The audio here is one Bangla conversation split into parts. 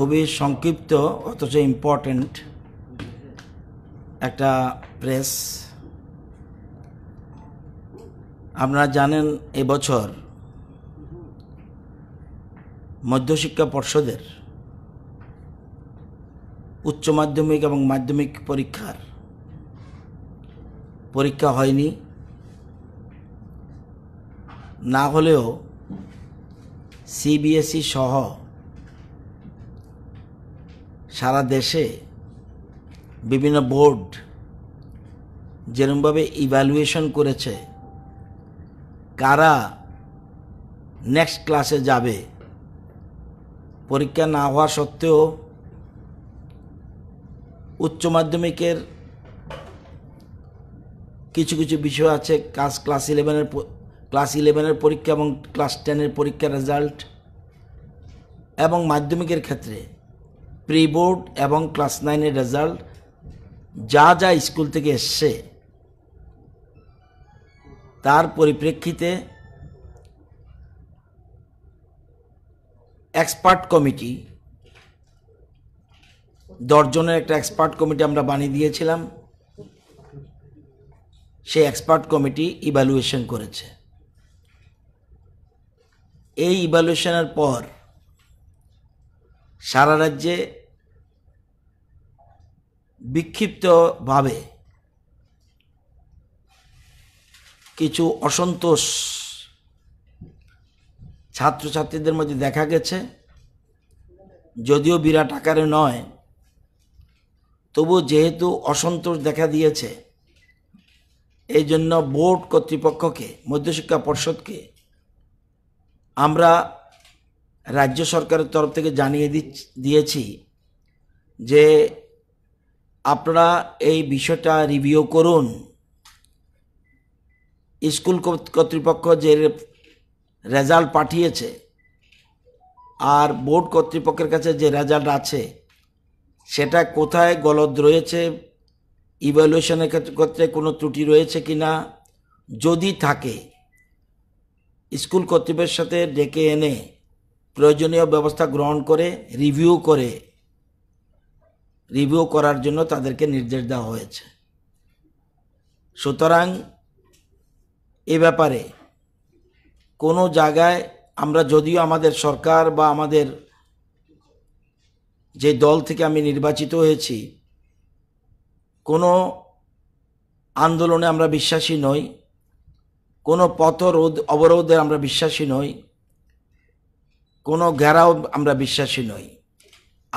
খুবই সংক্ষিপ্ত অথচ ইম্পর্টেন্ট একটা প্রেস আপনারা জানেন এবছর মধ্যশিক্ষা পর্ষদের উচ্চ মাধ্যমিক এবং মাধ্যমিক পরীক্ষার পরীক্ষা হয়নি না হলেও সিবিএসই সহ সারা দেশে বিভিন্ন বোর্ড যেরমভাবে ইভ্যালুয়েশন করেছে কারা নেক্সট ক্লাসে যাবে পরীক্ষা না হওয়া সত্ত্বেও উচ্চ মাধ্যমিকের কিছু কিছু বিষয় আছে ক্লাস ক্লাস ইলেভেনের ক্লাস ইলেভেনের পরীক্ষা এবং ক্লাস টেনের পরীক্ষার রেজাল্ট এবং মাধ্যমিকের ক্ষেত্রে প্রি বোর্ড এবং ক্লাস নাইনের রেজাল্ট যা যা স্কুল থেকে এসছে তার পরিপ্রেক্ষিতে এক্সপার্ট কমিটি দশজনের একটা এক্সপার্ট কমিটি আমরা বানিয়ে দিয়েছিলাম সেই এক্সপার্ট কমিটি ইভ্যালুয়েশন করেছে এই ইভ্যালুয়েশনের পর সারা রাজ্যে বিক্ষিপ্তভাবে কিছু অসন্তোষ ছাত্রছাত্রীদের মধ্যে দেখা গেছে যদিও বিরাট আকারে নয় তবু যেহেতু অসন্তোষ দেখা দিয়েছে এই জন্য বোর্ড কর্তৃপক্ষকে মধ্যশিক্ষা পর্ষদকে আমরা রাজ্য সরকারের তরফ থেকে জানিয়ে দিয়েছি যে আপনারা এই বিষয়টা রিভিউ করুন স্কুল কর্তৃপক্ষ যে রেজাল্ট পাঠিয়েছে আর বোর্ড কর্তৃপক্ষের কাছে যে রেজাল্ট আছে সেটা কোথায় গলদ রয়েছে ইভ্যালুয়েশনের ক্ষেত্রে কোনো ত্রুটি রয়েছে কি না যদি থাকে স্কুল কর্তৃপক্ষের সাথে ডেকে এনে প্রয়োজনীয় ব্যবস্থা গ্রহণ করে রিভিউ করে রিভিউ করার জন্য তাদেরকে নির্দেশ দেওয়া হয়েছে সুতরাং এ ব্যাপারে কোনো জায়গায় আমরা যদিও আমাদের সরকার বা আমাদের যে দল থেকে আমি নির্বাচিত হয়েছি কোনো আন্দোলনে আমরা বিশ্বাসী নই কোনো পথ রোধ অবরোধে আমরা বিশ্বাসী নই কোনো ঘেরাও আমরা বিশ্বাসী নই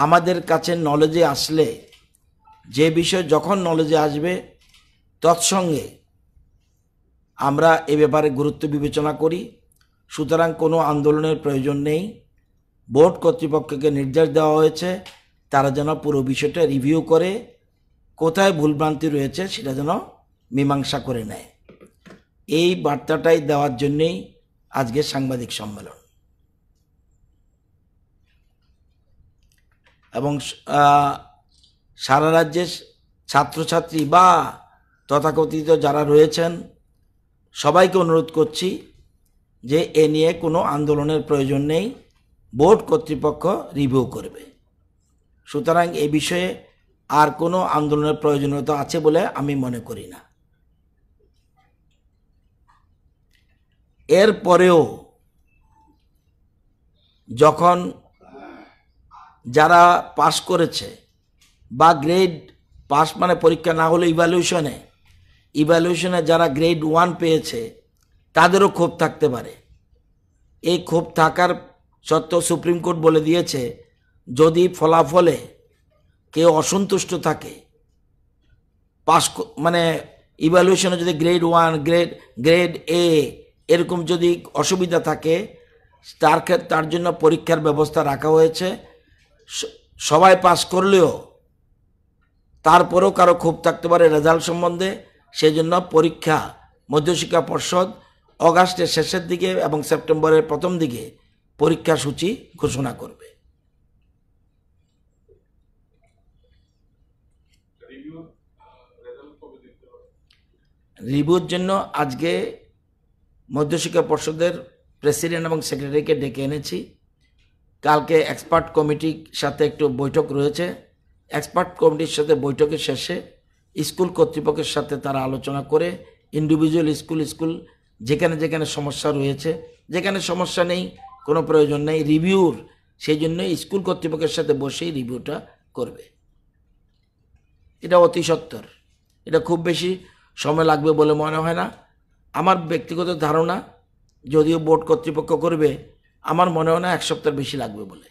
আমাদের কাছে নলেজে আসলে যে বিষয় যখন নলেজে আসবে তৎসঙ্গে আমরা এ ব্যাপারে গুরুত্ব বিবেচনা করি সুতরাং কোনো আন্দোলনের প্রয়োজন নেই বোর্ড কর্তৃপক্ষকে নির্দেশ দেওয়া হয়েছে তারা যেন পুরো বিষয়টা রিভিউ করে কোথায় ভুলভ্রান্তি রয়েছে সেটা যেন মীমাংসা করে নেয় এই বার্তাটাই দেওয়ার জন্যেই আজকে সাংবাদিক সম্মেলন এবং সারা রাজ্যের ছাত্রছাত্রী বা তথাকথিত যারা রয়েছেন সবাইকে অনুরোধ করছি যে এ নিয়ে কোনো আন্দোলনের প্রয়োজন নেই বোর্ড কর্তৃপক্ষ রিভিউ করবে সুতরাং এ বিষয়ে আর কোনো আন্দোলনের প্রয়োজনীয়তা আছে বলে আমি মনে করি না এরপরেও যখন যারা পাশ করেছে বা গ্রেড পাস মানে পরীক্ষা না হলে ইভ্যালুয়েশনে ইভ্যালুয়েশনে যারা গ্রেড ওয়ান পেয়েছে তাদেরও ক্ষোভ থাকতে পারে এই ক্ষোভ থাকার সত্ত্বেও সুপ্রিম কোর্ট বলে দিয়েছে যদি ফলাফলে কেউ অসন্তুষ্ট থাকে পাস মানে ইভ্যালুয়েশনে যদি grade one grade grade A এরকম যদি অসুবিধা থাকে তার তার জন্য পরীক্ষার ব্যবস্থা রাখা হয়েছে সবাই পাস করলেও তারপরেও কারো ক্ষোভ থাকতে পারে রেজাল্ট সম্বন্ধে সেই জন্য পরীক্ষা মধ্যশিক্ষা পর্ষদ অগাস্টের শেষের দিকে এবং সেপ্টেম্বরের প্রথম দিকে পরীক্ষা সূচি ঘোষণা করবে রিভিউর জন্য আজকে মধ্যশিক্ষা পর্ষদের প্রেসিডেন্ট এবং সেক্রেটারিকে ডেকে এনেছি কালকে এক্সপার্ট কমিটির সাথে একটু বৈঠক রয়েছে এক্সপার্ট কমিটির সাথে বৈঠকের শেষে স্কুল কর্তৃপক্ষের সাথে তারা আলোচনা করে ইন্ডিভিজুয়াল স্কুল স্কুল যেখানে যেখানে সমস্যা রয়েছে যেখানে সমস্যা নেই কোনো প্রয়োজন নেই রিভিউর সেই জন্য স্কুল কর্তৃপক্ষের সাথে বসেই রিভিউটা করবে এটা অতি সত্তর এটা খুব বেশি সময় লাগবে বলে মনে হয় না আমার ব্যক্তিগত ধারণা যদিও বোর্ড কর্তৃপক্ষ করবে আমার মনে হয় না এক সপ্তাহ বেশি লাগবে বলে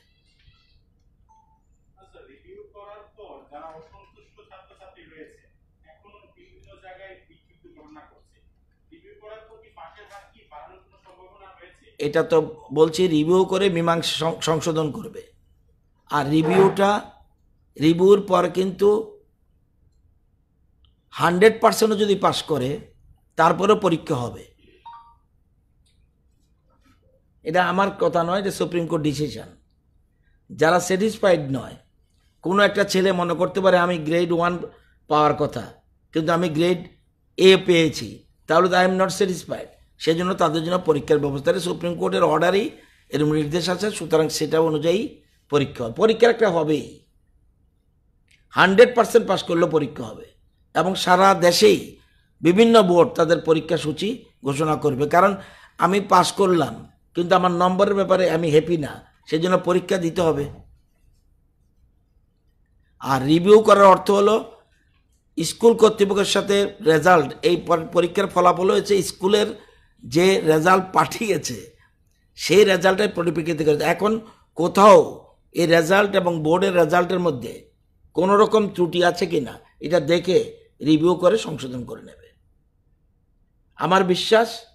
আচ্ছা, এটা তো বলছি রিভিউ করে মীমাংসা সংশোধন করবে আর রিভিউটা রিভিউর পর কিন্তু হান্ড্রেড পার্সেন্টও যদি পাস করে তারপরে পরীক্ষা হবে এটা আমার কথা নয় এটা সুপ্রিম কোর্ট ডিসিশান যারা স্যাটিসফাইড নয় কোনো একটা ছেলে মনে করতে পারে আমি গ্রেড ওয়ান পাওয়ার কথা কিন্তু আমি গ্রেড এ পেয়েছি তাহলে তো আই এম নট স্যাটিসফাইড সেজন্য তাদের জন্য পরীক্ষার ব্যবস্থা সুপ্রিম কোর্টের অর্ডারই এরকম নির্দেশ আছে সুতরাং সেটা অনুযায়ী পরীক্ষা হবে পরীক্ষার একটা হবেই হান্ড্রেড পার্সেন্ট পাস করলেও পরীক্ষা হবে এবং সারা দেশেই বিভিন্ন বোর্ড তাদের পরীক্ষা সূচি ঘোষণা করবে কারণ আমি পাস করলাম কিন্তু আমার নম্বরের ব্যাপারে আমি হ্যাপি না সেই জন্য পরীক্ষা দিতে হবে আর রিভিউ করার অর্থ হলো স্কুল কর্তৃপক্ষের সাথে রেজাল্ট এই পরীক্ষার ফলাফল হয়েছে স্কুলের যে রেজাল্ট পাঠিয়েছে সেই রেজাল্টের পরিপ্রেক্ষিতে করেছে এখন কোথাও এই রেজাল্ট এবং বোর্ডের রেজাল্টের মধ্যে কোনো রকম ত্রুটি আছে কি না এটা দেখে রিভিউ করে সংশোধন করে নেবে আমার বিশ্বাস